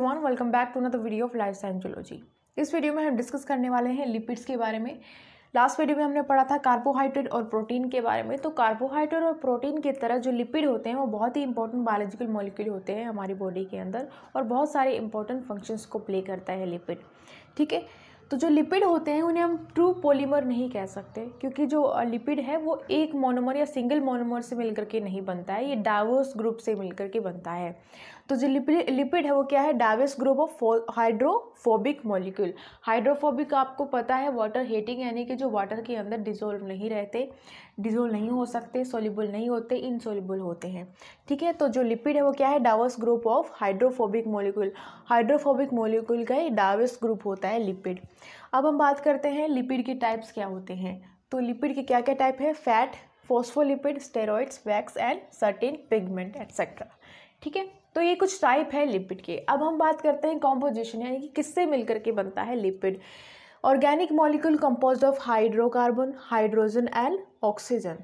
everyone welcome back to another video of life science zoology इस video में हम discuss करने वाले हैं लिपिड्स के बारे में लास्ट वीडियो में हमने पढ़ा था कार्बोहाइड्रेट और प्रोटीन के बारे में तो कार्बोहाइड्रेट और प्रोटीन की तरह जो लिपिड होते हैं वो बहुत ही इंपॉर्टेंट बायोलॉजिकल मॉलिक्यूल होते हैं हमारी बॉडी के अंदर और बहुत सारे इंपॉर्टेंट फंक्शंस को प्ले करता है लिपिड ठीक है तो जो लिपिड होते हैं उन्हें हम ट्रू पॉलीमर नहीं कह सकते क्योंकि जो लिपिड है वो एक मोनोमर या सिंगल मोनोमर से मिलकर के नहीं बनता है ये डाइवर्स ग्रुप से मिलकर के बनता है तो जो लिपिड है वो क्या है diverse group of hydrophobic molecule hydrophobic आपको पता है वाटर हेटिंग यानी कि जो वाटर के अंदर डिजोल्व नहीं रहते डिजोल्व नहीं हो सकते सोल्यूबल नहीं होते इनसोलिबल होते हैं ठीक है तो जो लिपिड है वो क्या है diverse group of hydrophobic molecule hydrophobic molecule का ही डावस ग्रुप होता है लिपिड अब हम बात करते हैं लिपिड के टाइप्स क्या होते हैं तो लिपिड के क्या क्या टाइप है fat phospholipid steroids wax and certain pigment etcetera ठीक है तो ये कुछ टाइप है लिपिड के अब हम बात करते हैं कॉम्पोजिशन यानी कि किससे मिलकर के बनता है lipid organic molecule compose of hydrocarbon hydrogen and oxygen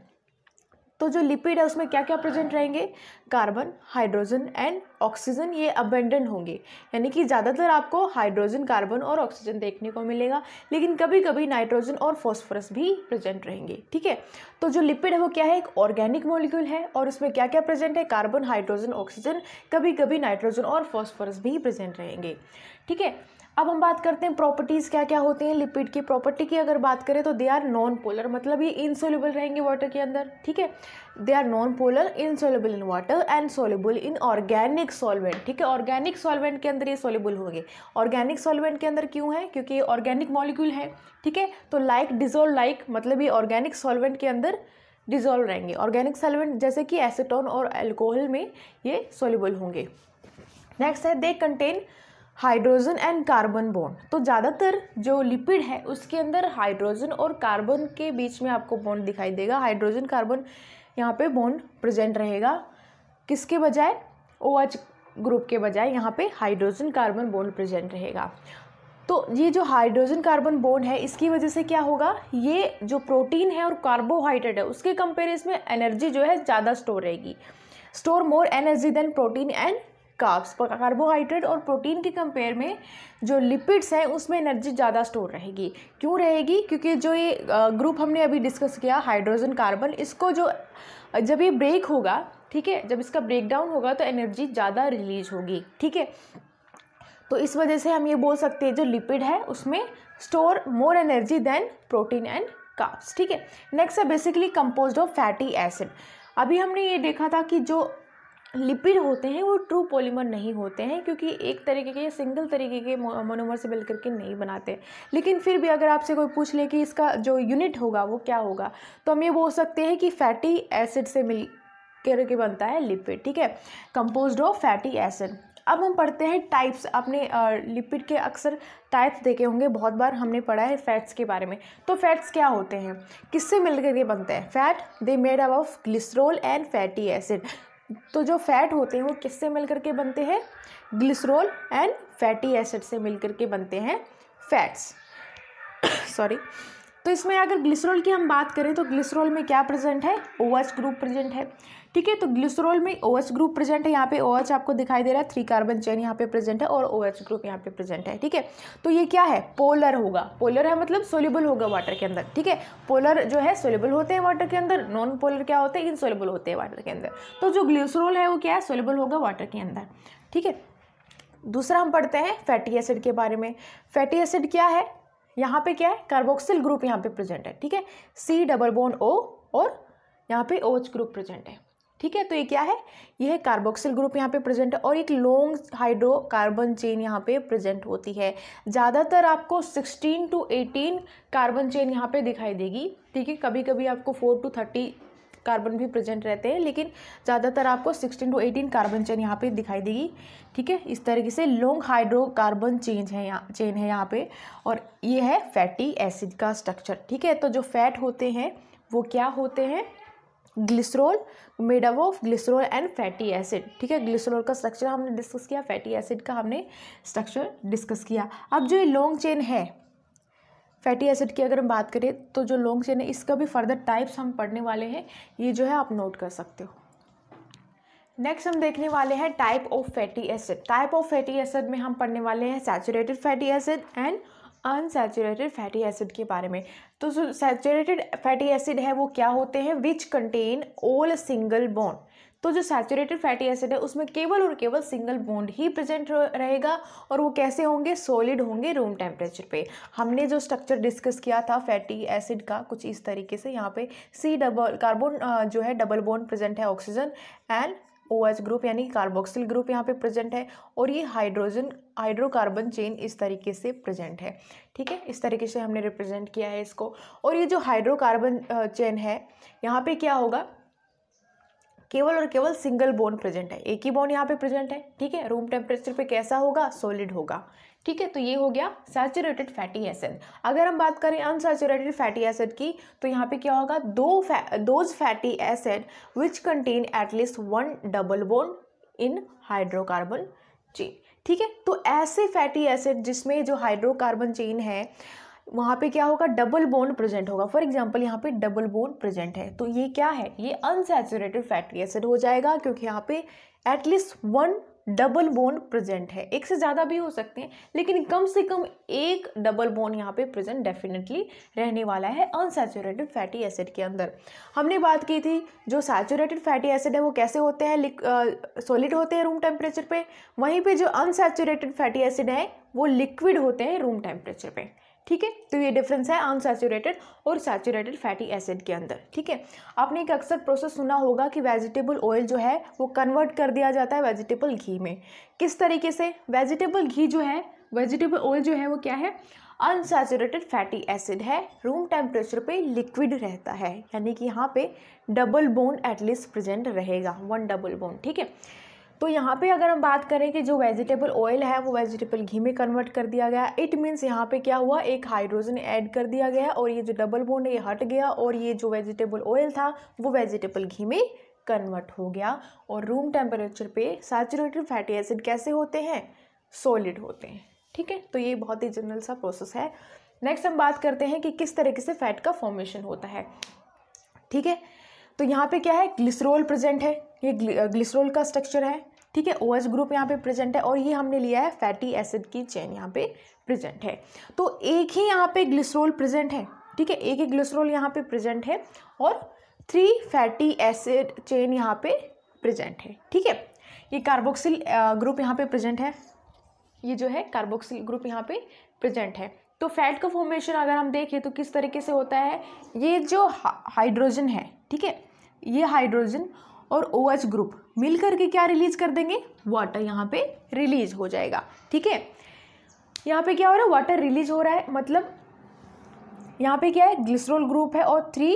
तो जो लिपिड है उसमें क्या क्या प्रेजेंट रहेंगे कार्बन हाइड्रोजन एंड ऑक्सीजन ये अबेंडेंट होंगे यानी कि ज़्यादातर आपको हाइड्रोजन कार्बन और ऑक्सीजन देखने को मिलेगा लेकिन कभी कभी नाइट्रोजन और फॉस्फोरस भी प्रेजेंट रहेंगे ठीक है तो जो लिपिड है वो क्या है एक ऑर्गेनिक मोलिक्यूल है और उसमें क्या क्या प्रेजेंट है कार्बन हाइड्रोजन ऑक्सीजन कभी कभी नाइट्रोजन और फॉस्फोरस भी प्रेजेंट रहेंगे ठीक है अब हम बात करते हैं प्रॉपर्टीज़ क्या क्या होते हैं लिपिड की प्रॉपर्टी की अगर बात करें तो दे आर नॉन पोलर मतलब ये इनसोलेबल रहेंगे वाटर के अंदर ठीक है they are non polar insoluble in water and soluble in organic solvent ठीक है ऑर्गेनिक सॉल्वेंट के अंदर ये सोल्यूबल होंगे ऑर्गेनिक सॉल्वेंट के अंदर क्यों है क्योंकि ये ऑर्गेनिक मॉलिक्यूल है ठीक है तो लाइक डिजोल्व लाइक मतलब ये ऑर्गेनिक सॉल्वेंट के अंदर डिजोल्व रहेंगे ऑर्गेनिक सॉल्वेंट जैसे कि एसिटोन और एल्कोहल में ये सोल्यूबल होंगे नेक्स्ट है they contain hydrogen and carbon bond तो ज़्यादातर जो लिपिड है उसके अंदर हाइड्रोजन और कार्बन के बीच में आपको बॉन्ड दिखाई देगा हाइड्रोजन कार्बन यहाँ पे बॉन्ड प्रेजेंट रहेगा किसके बजाय ओ एच ग्रुप के बजाय यहाँ पे हाइड्रोजन कार्बन बॉन्ड प्रेजेंट रहेगा तो ये जो हाइड्रोजन कार्बन बॉन्ड है इसकी वजह से क्या होगा ये जो प्रोटीन है और कार्बोहाइड्रेट है उसके कंपेरिज में एनर्जी जो है ज़्यादा स्टोर रहेगी store more energy than protein and carbs carbohydrate और प्रोटीन के कंपेयर में जो लिपिड्स हैं उसमें एनर्जी ज़्यादा स्टोर रहेगी क्यों रहेगी क्योंकि जो ये ग्रुप हमने अभी डिस्कस किया हाइड्रोजन कार्बन इसको जो जब ये ब्रेक होगा ठीक है जब इसका ब्रेक डाउन होगा तो एनर्जी ज़्यादा रिलीज होगी ठीक है तो इस वजह से हम ये बोल सकते हैं जो लिपिड है उसमें store more energy than protein and carbs ठीक है नेक्स्ट है basically compose of fatty acid अभी हमने ये देखा था कि जो लिपिड होते हैं वो ट्रू पॉलीमर नहीं होते हैं क्योंकि एक तरीके के सिंगल तरीके के मोनोमर से मिल करके नहीं बनाते लेकिन फिर भी अगर आपसे कोई पूछ ले कि इसका जो यूनिट होगा वो क्या होगा तो हम ये बोल सकते हैं कि फैटी एसिड से मिल करके बनता है लिपिड ठीक है कंपोज ऑफ फैटी एसिड अब हम पढ़ते हैं टाइप्स अपने लिपिड के अक्सर टाइप्स देखे होंगे बहुत बार हमने पढ़ा है फैट्स के बारे में तो फैट्स क्या होते हैं किससे मिलकर के बनते हैं fat they made up of glycerol and fatty acid तो जो फैट होते हैं वो किससे मिल के बनते हैं ग्लिसरॉल एंड फैटी एसिड से मिल के बनते हैं फैट्स सॉरी तो इसमें अगर ग्लिसरॉल की हम बात करें तो ग्लिसरॉल में क्या प्रेजेंट है ओ एच ग्रुप प्रेजेंट है ठीक है तो ग्लिसरॉल में ओ एच ग्रुप प्रेजेंट है यहाँ पे ओ एच आपको दिखाई दे रहा है थ्री कार्बन चेन यहाँ पे प्रेजेंट है और ओ एच ग्रुप यहाँ पे प्रेजेंट है ठीक है तो ये क्या है पोलर होगा पोलर है मतलब सोल्यूबल होगा वाटर के अंदर ठीक है पोलर जो है सोल्यूबल होते हैं वाटर के अंदर नॉन पोलर क्या होते हैं इनसोल्यूबल होते हैं वाटर के अंदर तो जो ग्लिसरोल है वो क्या है सोल्यूबल होगा वाटर के अंदर ठीक है दूसरा हम पढ़ते हैं फैटी एसिड के बारे में फैटी एसिड क्या है यहाँ पे क्या है कार्बोक्सिल ग्रुप यहाँ पे प्रेजेंट है ठीक है सी डबल बोन ओ और यहाँ पे ओच ग्रुप प्रेजेंट है ठीक है तो ये क्या है यह है कार्बोक्सिल ग्रुप यहाँ पे प्रेजेंट है और एक लॉन्ग हाइड्रोकार्बन चेन यहाँ पे प्रेजेंट होती है ज़्यादातर आपको 16 टू 18 कार्बन चेन यहाँ पे दिखाई देगी ठीक है कभी कभी आपको 4 टू थर्टी कार्बन भी प्रेजेंट रहते हैं लेकिन ज़्यादातर आपको sixteen to eighteen carbon chain यहाँ पे दिखाई देगी ठीक है इस तरीके से लॉन्ग हाइड्रोकार्बन चेंज है यहाँ चेन है यहाँ पे और ये है फैटी एसिड का स्ट्रक्चर ठीक है तो जो फैट होते हैं वो क्या होते हैं glycerol made up of glycerol and fatty acid ठीक है ग्लिसरोल का स्ट्रक्चर हमने डिस्कस किया फैटी एसिड का हमने स्ट्रक्चर डिस्कस किया अब जो ये लॉन्ग चेन है फैटी एसिड की अगर हम बात करें तो जो लॉन्ग चेन है इसका भी फर्दर टाइप्स हम पढ़ने वाले हैं ये जो है आप नोट कर सकते हो नेक्स्ट हम देखने वाले हैं type of fatty acid type of fatty acid में हम पढ़ने वाले हैं saturated fatty acid and unsaturated fatty acid के बारे में तो सैचुरेटेड फैटी एसिड है वो क्या होते हैं which contain all single bond तो जो सैचुरेटेड फैटी एसिड है उसमें केवल और केवल सिंगल बोन्ड ही प्रेजेंट रहेगा और वो कैसे होंगे सॉलिड होंगे रूम टेम्परेचर पे हमने जो स्ट्रक्चर डिस्कस किया था फैटी एसिड का कुछ इस तरीके से यहाँ पे सी डबल कार्बन जो है डबल बोन्ड प्रेजेंट है oxygen and O H group यानी कार्बोक्सिल ग्रुप यहाँ पे प्रेजेंट है और ये हाइड्रोजन हाइड्रोकार्बन चेन इस तरीके से प्रेजेंट है ठीक है इस तरीके से हमने रिप्रेजेंट किया है इसको और ये जो हाइड्रोकार्बन चेन है यहाँ पे क्या होगा केवल और केवल सिंगल बोन प्रेजेंट है एक ही बोन यहाँ पे प्रेजेंट है ठीक है रूम टेम्परेचर पे कैसा होगा सॉलिड होगा ठीक है तो ये हो गया सैचुरेटेड फैटी एसिड अगर हम बात करें अनसेचुरेटेड फैटी एसिड की तो यहाँ पे क्या होगा दो फै, those fatty acid which contain at least one double bond in hydrocarbon chain ठीक है तो ऐसे फैटी एसिड जिसमें जो हाइड्रोकार्बन चेन है वहाँ पे क्या होगा डबल बोन प्रेजेंट होगा फॉर एग्जांपल यहाँ पे डबल बोन प्रेजेंट है तो ये क्या है ये अनसेचुरेटेड फैटी एसिड हो जाएगा क्योंकि यहाँ पे at least one double bond present है एक से ज़्यादा भी हो सकते हैं लेकिन कम से कम एक डबल बोन यहाँ पे प्रेजेंट डेफिनेटली रहने वाला है अनसेचुरेटेड फैटी एसिड के अंदर हमने बात की थी जो सैचुरेटेड फैटी एसिड है वो कैसे होते हैं सॉलिड होते हैं रूम टेम्परेचर पे वहीं पे जो अनसेचुरेटेड फैटी एसिड है वो लिक्विड होते हैं रूम टेम्परेचर पर ठीक है तो ये डिफरेंस है अनसेचुरेटेड और सैचुरेटेड फैटी एसिड के अंदर ठीक है आपने एक अक्सर प्रोसेस सुना होगा कि वेजिटेबल ऑयल जो है वो कन्वर्ट कर दिया जाता है वेजिटेबल घी में किस तरीके से वेजिटेबल घी जो है वेजिटेबल ऑयल जो है वो क्या है अनसेचुरेटेड फैटी एसिड है रूम टेम्परेचर पे लिक्विड रहता है यानी कि यहाँ पे डबल बोन एटलीस्ट प्रेजेंट रहेगा वन डबल बोन ठीक है तो यहाँ पे अगर हम बात करें कि जो वेजिटेबल ऑयल है वो वेजिटेबल घी में कन्वर्ट कर दिया गया इट मीन्स यहाँ पे क्या हुआ एक हाइड्रोजन ऐड कर दिया गया और ये जो डबल बोन है ये हट गया और ये जो वेजिटेबल ऑयल था वो वेजिटेबल घी में कन्वर्ट हो गया और रूम टेम्परेचर पे सैचुरेटेड फैटी एसिड कैसे होते हैं सॉलिड होते हैं ठीक है तो ये बहुत ही जनरल सा प्रोसेस है नेक्स्ट हम बात करते हैं कि किस तरीके से फैट का फॉर्मेशन होता है ठीक है तो यहाँ पे क्या है ग्लिसरोल प्रेजेंट है ये ग्लिसरोल uh, का स्ट्रक्चर है ठीक है ओ एच ग्रुप यहाँ पे प्रेजेंट है और ये हमने लिया है फैटी एसिड की चेन यहाँ पे प्रेजेंट है तो एक ही यहाँ पे ग्लिसरोल प्रेजेंट है ठीक है एक ही ग्लिसरोल यहाँ पे प्रेजेंट है और थ्री फैटी एसिड चेन यहाँ पे प्रेजेंट है ठीक है ये कार्बोक्सिल ग्रुप uh, यहाँ पे प्रेजेंट है ये जो है कार्बोक्सिल ग्रुप यहाँ पे प्रेजेंट है तो फैट का फॉर्मेशन अगर हम देखें तो किस तरीके से होता है ये जो हाइड्रोजन है ठीक है ये हाइड्रोजन और ओ OH ग्रुप मिल करके क्या रिलीज कर देंगे वाटर यहाँ पे रिलीज हो जाएगा ठीक है यहाँ पे क्या हो रहा है वाटर रिलीज हो रहा है मतलब यहाँ पे क्या है ग्लिसरोल ग्रुप है और थ्री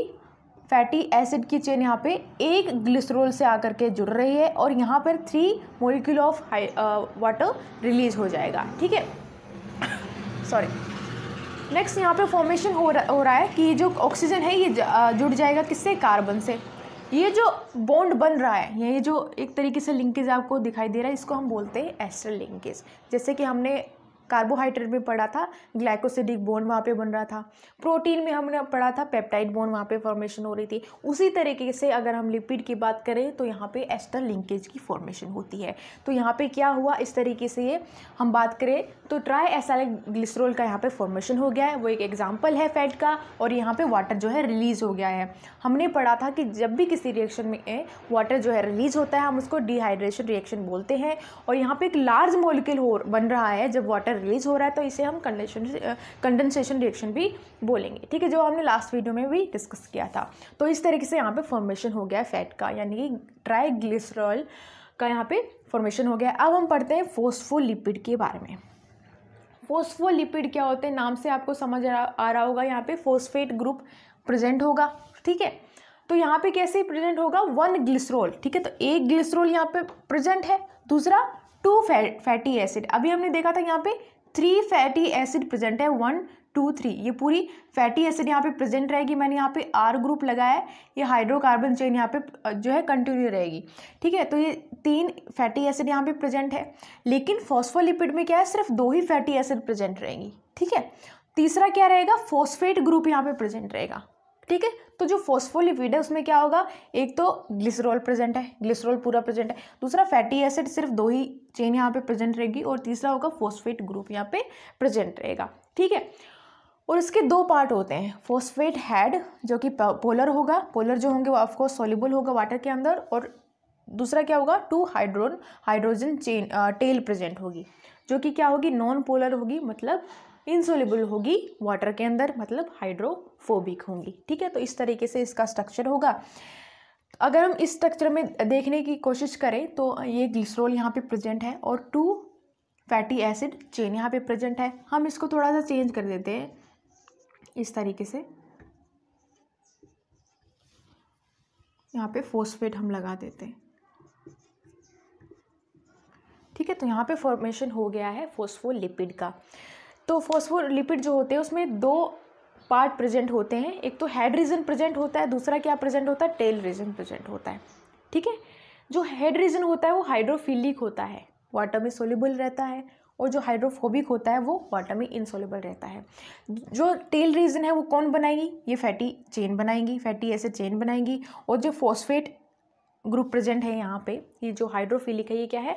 फैटी एसिड की चेन यहाँ पे एक ग्लिसरोल से आकर के जुड़ रही है और यहाँ पर three molecule of water release हो जाएगा ठीक है सॉरी नेक्स्ट यहाँ पे फॉर्मेशन हो रहा हो रहा है कि जो ऑक्सीजन है ये जुड़ जाएगा किससे कार्बन से ये जो बॉन्ड बन रहा है ये जो एक तरीके से लिंकेज आपको दिखाई दे रहा है इसको हम बोलते हैं एस्टर लिंकेज जैसे कि हमने कार्बोहाइड्रेट में पढ़ा था ग्लाइकोसिडिक बोन वहाँ पे बन रहा था प्रोटीन में हमने पढ़ा था पेप्टाइड बोन वहाँ पे फॉर्मेशन हो रही थी उसी तरीके से अगर हम लिपिड की बात करें तो यहाँ पे एस्टर लिंकेज की फॉर्मेशन होती है तो यहाँ पे क्या हुआ इस तरीके से ये हम बात करें तो ट्राई एसाइल ग्लिसरोल का यहाँ पर फॉर्मेशन हो गया है वो एक एग्जाम्पल है फैट का और यहाँ पर वाटर जो है रिलीज़ हो गया है हमने पढ़ा था कि जब भी किसी रिएक्शन में वाटर जो है रिलीज़ होता है हम उसको डिहाइड्रेशन रिएक्शन बोलते हैं और यहाँ पर एक लार्ज मोलिकल हो बन रहा है जब वाटर रिलीज हो रहा है तो इसे हम कंडेशन कंडेंसेशन रिएक्शन भी बोलेंगे ठीक है जो हमने लास्ट वीडियो में भी डिस्कस किया था तो इस तरीके से यहाँ पे फॉर्मेशन हो गया फैट का यानी कि ट्राइग्लिसरॉल का यहाँ पे फॉर्मेशन हो गया अब हम पढ़ते हैं फोस्फोलिपिड के बारे में फोस्फोलिपिड क्या होते हैं नाम से आपको समझ आ रहा होगा यहाँ पे फोस्फेट ग्रुप प्रेजेंट होगा ठीक है तो यहाँ पे कैसे प्रेजेंट होगा वन ग्लिसरोल ठीक है तो एक ग्लिसरोल यहाँ पे प्रेजेंट है दूसरा टू फैटी एसिड अभी हमने देखा था यहाँ पे थ्री फैटी एसिड प्रेजेंट है वन टू थ्री ये पूरी फैटी एसिड यहाँ पे प्रेजेंट रहेगी मैंने यहाँ पे आर ग्रुप लगाया है ये हाइड्रोकार्बन चेन यहाँ पे जो है कंटिन्यू रहेगी ठीक है तो ये तीन फैटी एसिड यहाँ पे प्रेजेंट है लेकिन फॉस्फोलिपिड में क्या है सिर्फ दो ही फैटी एसिड प्रेजेंट रहेंगी ठीक है तीसरा क्या रहेगा फॉस्फेट ग्रुप यहाँ पे प्रेजेंट रहेगा ठीक है तो जो फोस्फोलिपिड है उसमें क्या होगा एक तो ग्लिसरॉल प्रेजेंट है ग्लिसरॉल पूरा प्रेजेंट है दूसरा फैटी एसिड सिर्फ दो ही चेन यहाँ पे प्रेजेंट रहेगी और तीसरा होगा फोस्फेट ग्रुप यहाँ पे प्रेजेंट रहेगा ठीक है और इसके दो पार्ट होते हैं फोस्फेट हैड जो कि पोलर होगा पोलर जो होंगे वो ऑफकोर्स सोल्यूबल होगा वाटर के अंदर और दूसरा क्या होगा two hydron hydrogen chain tail present होगी जो कि क्या होगी नॉन पोलर होगी मतलब इनसोलिबल होगी वाटर के अंदर मतलब हाइड्रोफोबिक होंगी ठीक है तो इस तरीके से इसका स्ट्रक्चर होगा अगर हम इस स्ट्रक्चर में देखने की कोशिश करें तो ये ग्लिसरॉल यहाँ पे प्रेजेंट है और टू फैटी एसिड चेन यहाँ पे प्रेजेंट है हम इसको थोड़ा सा चेंज कर देते हैं इस तरीके से यहाँ पे फोस्फेट हम लगा देते हैं ठीक है तो यहाँ पे फॉर्मेशन हो गया है फोस्फोलिपिड का तो लिपिड जो होते हैं उसमें दो पार्ट प्रेजेंट होते हैं एक तो हेड रीजन प्रेजेंट होता है दूसरा क्या प्रेजेंट होता है टेल रीजन प्रेजेंट होता है ठीक है जो हेड रीजन होता है वो हाइड्रोफिलिक होता है वाटर में सोल्यूबल रहता है और जो हाइड्रोफोबिक होता है वो वाटर में इनसोलेबल रहता है जो टेल रीजन है वो कौन बनाएगी ये फैटी चेन बनाएंगी फैटी ऐसे चेन बनाएंगी और जो फॉस्फेट ग्रुप प्रेजेंट है यहाँ पे ये जो हाइड्रोफिलिक है ये क्या है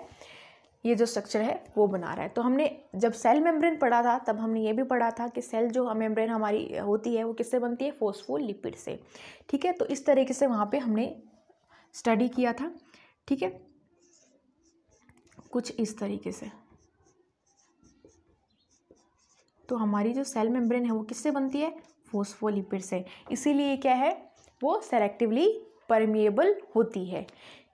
ये जो स्ट्रक्चर है वो बना रहा है तो हमने जब सेल मेम्ब्रेन पढ़ा था तब हमने ये भी पढ़ा था कि सेल जो मेम्ब्रेन हमारी होती है वो किससे बनती है लिपिड से ठीक है तो इस तरीके से वहाँ पे हमने स्टडी किया था ठीक है कुछ इस तरीके से तो हमारी जो सेल मेम्ब्रेन है वो किससे बनती है फोस्फोलिपिड से इसीलिए क्या है वो सेलेक्टिवली परमिएबल होती है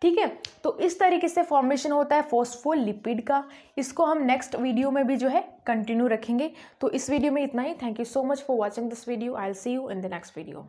ठीक है तो इस तरीके से फॉर्मेशन होता है लिपिड का इसको हम नेक्स्ट वीडियो में भी जो है कंटिन्यू रखेंगे तो इस वीडियो में इतना ही thank you so much for watching this video I see you in the next video